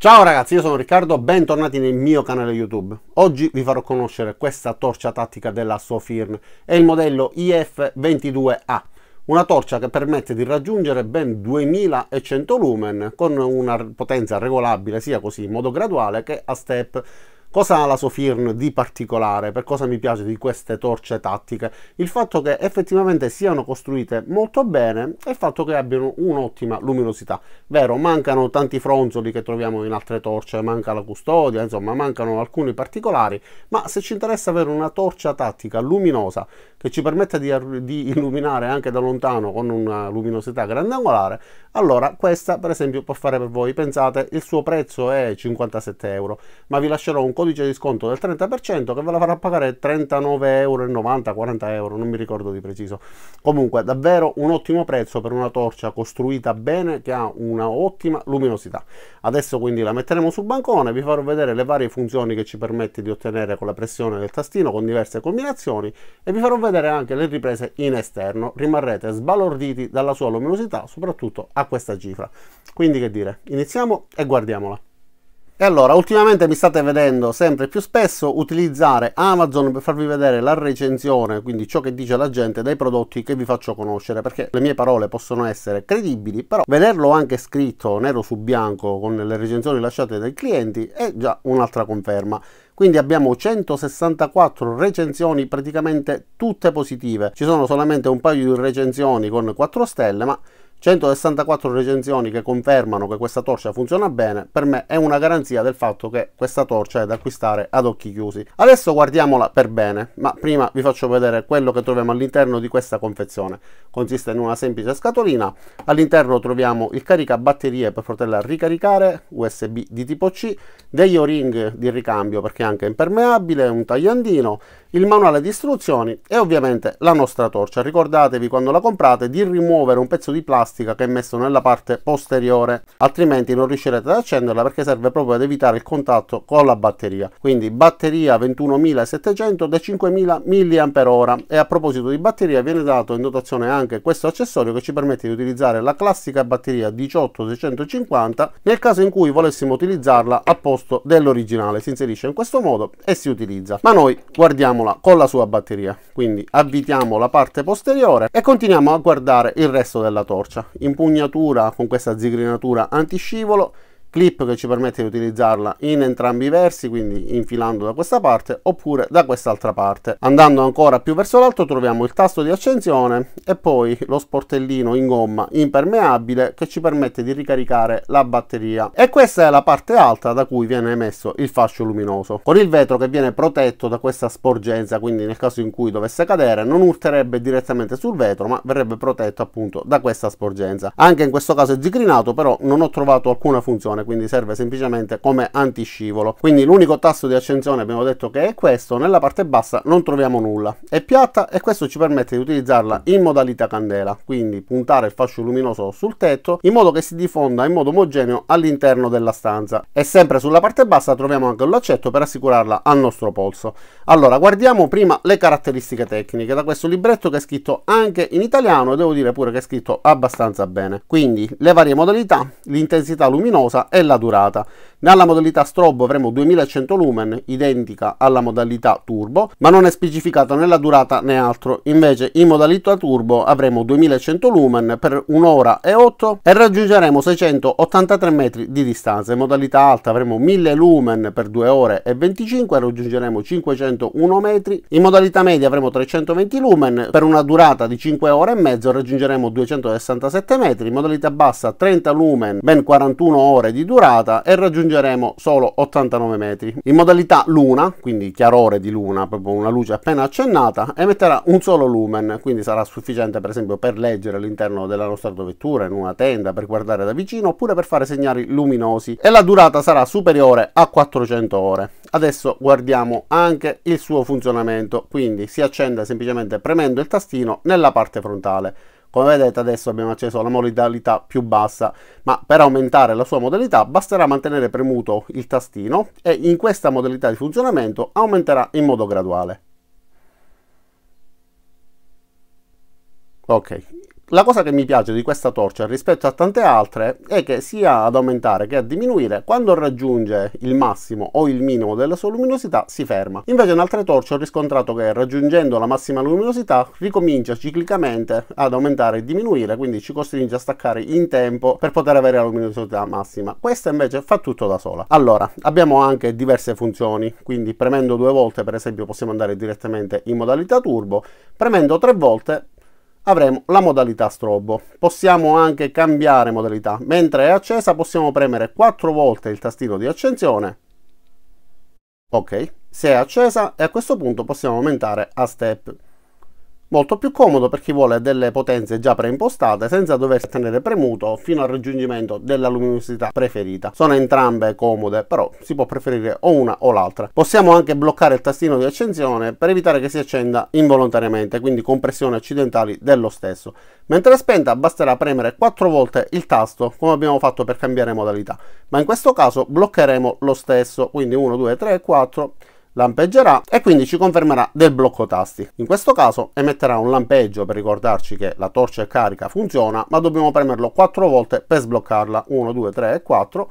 Ciao ragazzi, io sono Riccardo, bentornati nel mio canale YouTube. Oggi vi farò conoscere questa torcia tattica della Sofirn, è il modello IF22A, una torcia che permette di raggiungere ben 2100 lumen con una potenza regolabile sia così in modo graduale che a step Cosa ha la Sofirn di particolare? Per cosa mi piace di queste torce tattiche? Il fatto che effettivamente siano costruite molto bene e il fatto che abbiano un'ottima luminosità. Vero, mancano tanti fronzoli che troviamo in altre torce, manca la custodia, insomma mancano alcuni particolari, ma se ci interessa avere una torcia tattica luminosa che ci permette di, di, illuminare anche da lontano con una luminosità grandangolare, allora questa per esempio può fare per voi. Pensate, il suo prezzo è 57 euro, ma vi lascerò un codice di sconto del 30% che ve la farà pagare 39,90 euro, 40 euro, non mi ricordo di preciso. Comunque, davvero un ottimo prezzo per una torcia costruita bene che ha una ottima luminosità. Adesso quindi la metteremo sul bancone, vi farò vedere le varie funzioni che ci permette di ottenere con la pressione del tastino con diverse combinazioni e vi farò vedere vedere anche le riprese in esterno, rimarrete sbalorditi dalla sua luminosità, soprattutto a questa cifra. Quindi che dire, iniziamo e guardiamola. E allora, ultimamente mi state vedendo sempre più spesso utilizzare Amazon per farvi vedere la recensione, quindi ciò che dice la gente dei prodotti che vi faccio conoscere, perché le mie parole possono essere credibili, però vederlo anche scritto nero su bianco con le recensioni lasciate dai clienti è già un'altra conferma. Quindi abbiamo 164 recensioni praticamente tutte positive. Ci sono solamente un paio di recensioni con 4 stelle, ma 164 recensioni che confermano che questa torcia funziona bene, per me è una garanzia del fatto che questa torcia è da acquistare ad occhi chiusi. Adesso guardiamola per bene, ma prima vi faccio vedere quello che troviamo all'interno di questa confezione. Consiste in una semplice scatolina, all'interno troviamo il caricabatterie per poterla ricaricare, USB di tipo C, degli o-ring di ricambio perché è anche impermeabile, un tagliandino il manuale di istruzioni e ovviamente la nostra torcia. Ricordatevi quando la comprate di rimuovere un pezzo di plastica che è messo nella parte posteriore, altrimenti non riuscirete ad accenderla perché serve proprio ad evitare il contatto con la batteria. Quindi batteria 21700 da 5000 mAh e a proposito di batteria viene dato in dotazione anche questo accessorio che ci permette di utilizzare la classica batteria 18650 nel caso in cui volessimo utilizzarla al posto dell'originale. Si inserisce in questo modo e si utilizza. Ma noi guardiamo avvitiamola con la sua batteria quindi avvitiamo la parte posteriore e continuiamo a guardare il resto della torcia impugnatura con questa zigrinatura antiscivolo clip che ci permette di utilizzarla in entrambi i versi, quindi infilando da questa parte oppure da quest'altra parte. Andando ancora più verso l'alto troviamo il tasto di accensione e poi lo sportellino in gomma impermeabile che ci permette di ricaricare la batteria. E questa è la parte alta da cui viene emesso il fascio luminoso. Con il vetro che viene protetto da questa sporgenza, quindi nel caso in cui dovesse cadere non urterebbe direttamente sul vetro ma verrebbe protetto appunto da questa sporgenza. Anche in questo caso è zigrinato però non ho trovato alcuna funzione quindi serve semplicemente come antiscivolo. Quindi l'unico tasto di accensione abbiamo detto che è questo, nella parte bassa non troviamo nulla. È piatta e questo ci permette di utilizzarla in modalità candela, quindi puntare il fascio luminoso sul tetto in modo che si diffonda in modo omogeneo all'interno della stanza. E sempre sulla parte bassa troviamo anche un laccetto per assicurarla al nostro polso. Allora, guardiamo prima le caratteristiche tecniche da questo libretto che è scritto anche in italiano e devo dire pure che è scritto abbastanza bene. Quindi le varie modalità, l'intensità luminosa e la durata. Nella modalità strobo avremo 2100 lumen, identica alla modalità turbo, ma non è specificata né la durata né altro. Invece in modalità turbo avremo 2100 lumen per un'ora e 8 e raggiungeremo 683 metri di distanza. In modalità alta avremo 1000 lumen per 2 ore e 25 e raggiungeremo 501 metri. In modalità media avremo 320 lumen per una durata di 5 ore e mezzo raggiungeremo 267 metri. In modalità bassa 30 lumen, ben 41 ore di di durata e raggiungeremo solo 89 metri. In modalità luna, quindi chiarore di luna, proprio una luce appena accennata, emetterà un solo lumen, quindi sarà sufficiente per esempio per leggere all'interno della nostra autovettura, in una tenda, per guardare da vicino oppure per fare segnali luminosi e la durata sarà superiore a 400 ore. Adesso guardiamo anche il suo funzionamento, quindi si accende semplicemente premendo il tastino nella parte frontale. Come vedete adesso abbiamo acceso la modalità più bassa, ma per aumentare la sua modalità basterà mantenere premuto il tastino e in questa modalità di funzionamento aumenterà in modo graduale. Ok, la cosa che mi piace di questa torcia rispetto a tante altre è che sia ad aumentare che a diminuire quando raggiunge il massimo o il minimo della sua luminosità si ferma invece in altre torce ho riscontrato che raggiungendo la massima luminosità ricomincia ciclicamente ad aumentare e diminuire quindi ci costringe a staccare in tempo per poter avere la luminosità massima questa invece fa tutto da sola allora abbiamo anche diverse funzioni quindi premendo due volte per esempio possiamo andare direttamente in modalità turbo premendo tre volte avremo la modalità strobo. Possiamo anche cambiare modalità. Mentre è accesa possiamo premere 4 volte il tastino di accensione. Ok, se è accesa e a questo punto possiamo aumentare a step. Molto più comodo per chi vuole delle potenze già preimpostate senza dover tenere premuto fino al raggiungimento della luminosità preferita. Sono entrambe comode, però si può preferire o una o l'altra. Possiamo anche bloccare il tastino di accensione per evitare che si accenda involontariamente, quindi compressioni accidentali dello stesso. Mentre è spenta basterà premere 4 volte il tasto come abbiamo fatto per cambiare modalità, ma in questo caso bloccheremo lo stesso, quindi 1, 2, 3, 4 lampeggerà e quindi ci confermerà del blocco tasti. In questo caso emetterà un lampeggio per ricordarci che la torcia è carica funziona, ma dobbiamo premerlo 4 volte per sbloccarla, 1, 2, 3 e 4,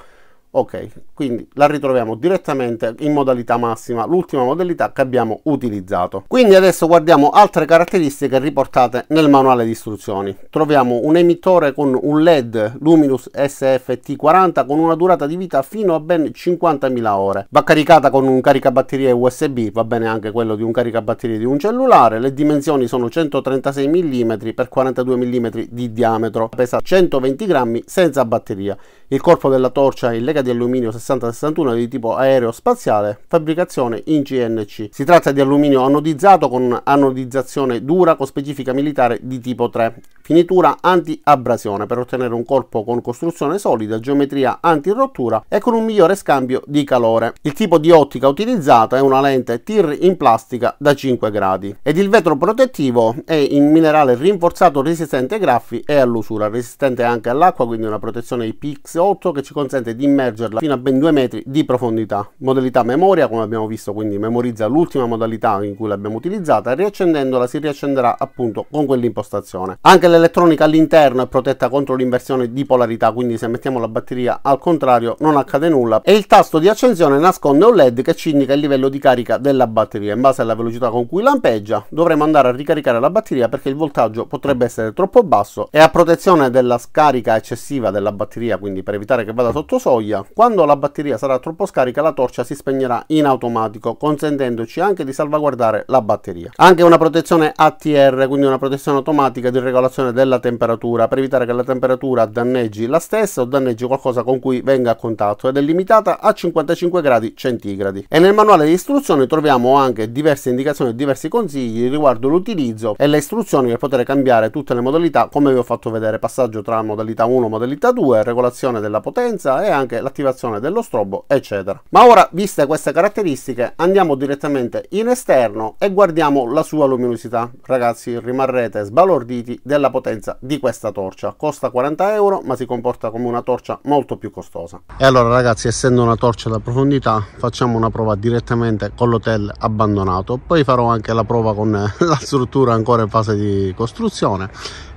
ok quindi la ritroviamo direttamente in modalità massima l'ultima modalità che abbiamo utilizzato quindi adesso guardiamo altre caratteristiche riportate nel manuale di istruzioni troviamo un emittore con un led luminous sft40 con una durata di vita fino a ben 50.000 ore va caricata con un caricabatterie usb va bene anche quello di un caricabatterie di un cellulare le dimensioni sono 136 mm x 42 mm di diametro pesa 120 grammi senza batteria il corpo della torcia è in lega di alluminio 6061 di tipo aerospaziale, fabbricazione in GNC. Si tratta di alluminio anodizzato con anodizzazione dura con specifica militare di tipo 3, finitura anti-abrasione per ottenere un corpo con costruzione solida, geometria anti-rottura e con un migliore scambio di calore. Il tipo di ottica utilizzata è una lente TIR in plastica da 5 gradi ed il vetro protettivo è in minerale rinforzato resistente ai graffi e all'usura, resistente anche all'acqua, quindi una protezione IPX8 che ci consente di immergere immergerla fino a ben 2 metri di profondità. Modalità memoria, come abbiamo visto, quindi memorizza l'ultima modalità in cui l'abbiamo utilizzata riaccendendola si riaccenderà appunto con quell'impostazione. Anche l'elettronica all'interno è protetta contro l'inversione di polarità, quindi se mettiamo la batteria al contrario non accade nulla. E il tasto di accensione nasconde un LED che ci indica il livello di carica della batteria. In base alla velocità con cui lampeggia dovremo andare a ricaricare la batteria perché il voltaggio potrebbe essere troppo basso e a protezione della scarica eccessiva della batteria, quindi per evitare che vada sotto soglia, batteria. Quando la batteria sarà troppo scarica la torcia si spegnerà in automatico consentendoci anche di salvaguardare la batteria. Anche una protezione ATR, quindi una protezione automatica di regolazione della temperatura per evitare che la temperatura danneggi la stessa o danneggi qualcosa con cui venga a contatto ed è limitata a 55 gradi centigradi. E nel manuale di istruzioni troviamo anche diverse indicazioni e diversi consigli riguardo l'utilizzo e le istruzioni per poter cambiare tutte le modalità come vi ho fatto vedere passaggio tra modalità 1 e modalità 2, regolazione della potenza e anche la l'attivazione dello strobo, eccetera. Ma ora, viste queste caratteristiche, andiamo direttamente in esterno e guardiamo la sua luminosità. Ragazzi, rimarrete sbalorditi della potenza di questa torcia. Costa 40 euro, ma si comporta come una torcia molto più costosa. E allora, ragazzi, essendo una torcia da profondità, facciamo una prova direttamente con l'hotel abbandonato. Poi farò anche la prova con eh, la struttura ancora in fase di costruzione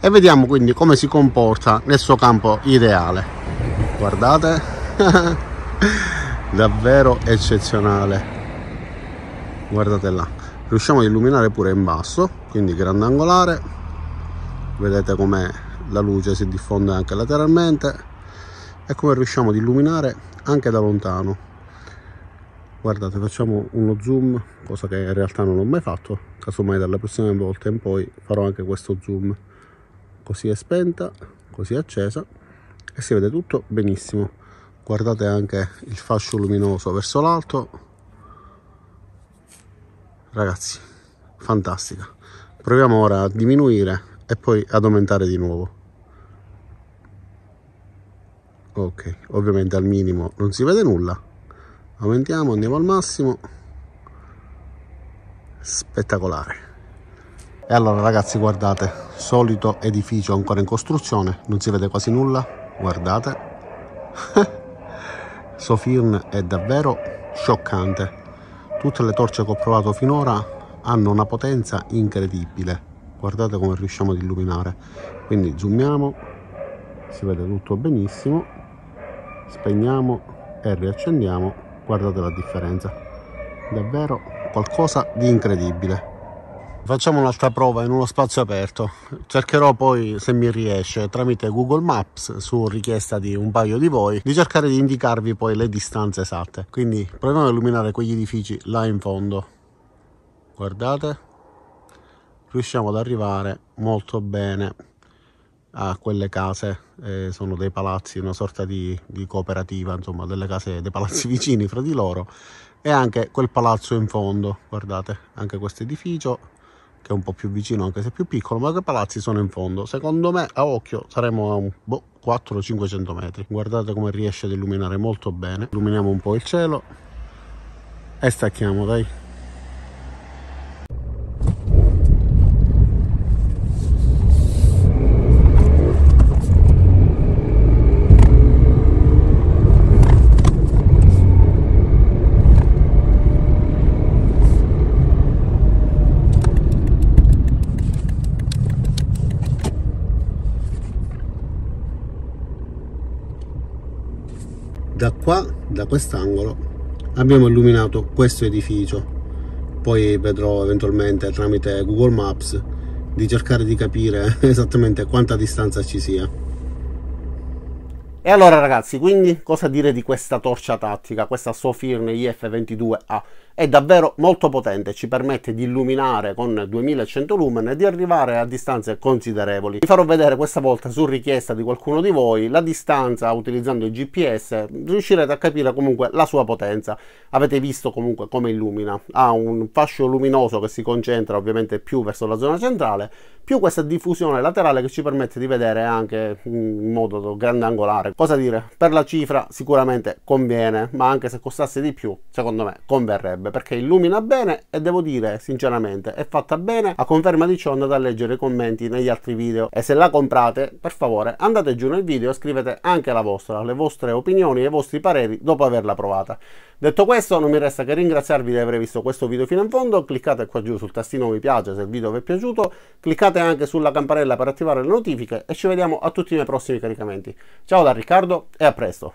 e vediamo quindi come si comporta nel suo campo ideale guardate davvero eccezionale guardate là riusciamo a illuminare pure in basso quindi grandangolare vedete come la luce si diffonde anche lateralmente e come riusciamo ad illuminare anche da lontano guardate facciamo uno zoom cosa che in realtà non ho mai fatto casomai dalla prossima volta in poi farò anche questo zoom così è spenta così è accesa e si vede tutto benissimo guardate anche il fascio luminoso verso l'alto ragazzi fantastica proviamo ora a diminuire e poi ad aumentare di nuovo ok ovviamente al minimo non si vede nulla aumentiamo andiamo al massimo spettacolare e allora ragazzi guardate solito edificio ancora in costruzione non si vede quasi nulla guardate Questo film è davvero scioccante. Tutte le torce che ho provato finora hanno una potenza incredibile. Guardate come riusciamo ad illuminare. Quindi zoomiamo, si vede tutto benissimo. Spegniamo e riaccendiamo. Guardate la differenza. Davvero qualcosa di incredibile. Facciamo un'altra prova in uno spazio aperto. Cercherò poi, se mi riesce, tramite Google Maps, su richiesta di un paio di voi, di cercare di indicarvi poi le distanze esatte. Quindi proviamo a illuminare quegli edifici là in fondo. Guardate, riusciamo ad arrivare molto bene a quelle case. Eh, sono dei palazzi, una sorta di, di cooperativa, insomma, delle case, dei palazzi vicini fra di loro. E anche quel palazzo in fondo, guardate, anche questo edificio che è un po' più vicino anche se più piccolo, ma che palazzi sono in fondo. Secondo me a occhio saremo a un boh, 400-500 metri. Guardate come riesce ad illuminare molto bene. Illuminiamo un po' il cielo e stacchiamo, dai. da quest'angolo abbiamo illuminato questo edificio poi vedrò eventualmente tramite Google Maps di cercare di capire esattamente quanta distanza ci sia e allora ragazzi quindi cosa dire di questa torcia tattica questa Sofirne IF22A è davvero molto potente, ci permette di illuminare con 2100 lumen e di arrivare a distanze considerevoli. Vi farò vedere questa volta su richiesta di qualcuno di voi la distanza utilizzando il GPS, riuscirete a capire comunque la sua potenza. Avete visto comunque come illumina, ha un fascio luminoso che si concentra ovviamente più verso la zona centrale, più questa diffusione laterale che ci permette di vedere anche in modo grandangolare. Cosa dire? Per la cifra sicuramente conviene, ma anche se costasse di più, secondo me converrebbe piacerebbe perché illumina bene e devo dire sinceramente è fatta bene a conferma di ciò andate a leggere i commenti negli altri video e se la comprate per favore andate giù nel video e scrivete anche la vostra le vostre opinioni e i vostri pareri dopo averla provata detto questo non mi resta che ringraziarvi di aver visto questo video fino in fondo cliccate qua giù sul tastino mi piace se il video vi è piaciuto cliccate anche sulla campanella per attivare le notifiche e ci vediamo a tutti i miei prossimi caricamenti ciao da Riccardo e a presto